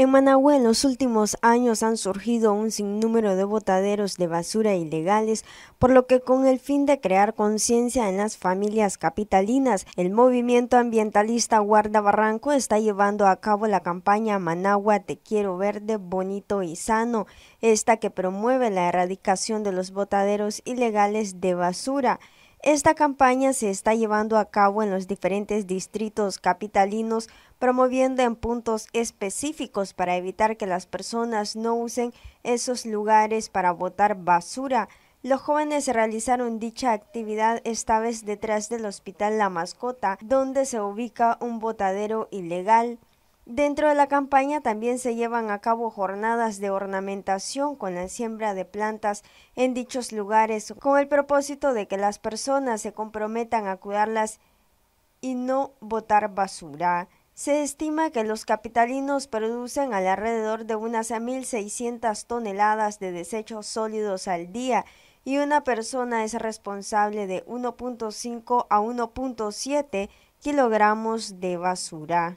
En Managua en los últimos años han surgido un sinnúmero de botaderos de basura ilegales, por lo que con el fin de crear conciencia en las familias capitalinas, el movimiento ambientalista Guarda Barranco está llevando a cabo la campaña Managua Te Quiero Verde, Bonito y Sano, esta que promueve la erradicación de los botaderos ilegales de basura. Esta campaña se está llevando a cabo en los diferentes distritos capitalinos, promoviendo en puntos específicos para evitar que las personas no usen esos lugares para botar basura. Los jóvenes realizaron dicha actividad esta vez detrás del Hospital La Mascota, donde se ubica un botadero ilegal. Dentro de la campaña también se llevan a cabo jornadas de ornamentación con la siembra de plantas en dichos lugares con el propósito de que las personas se comprometan a cuidarlas y no botar basura. Se estima que los capitalinos producen alrededor de unas 1.600 toneladas de desechos sólidos al día y una persona es responsable de 1.5 a 1.7 kilogramos de basura.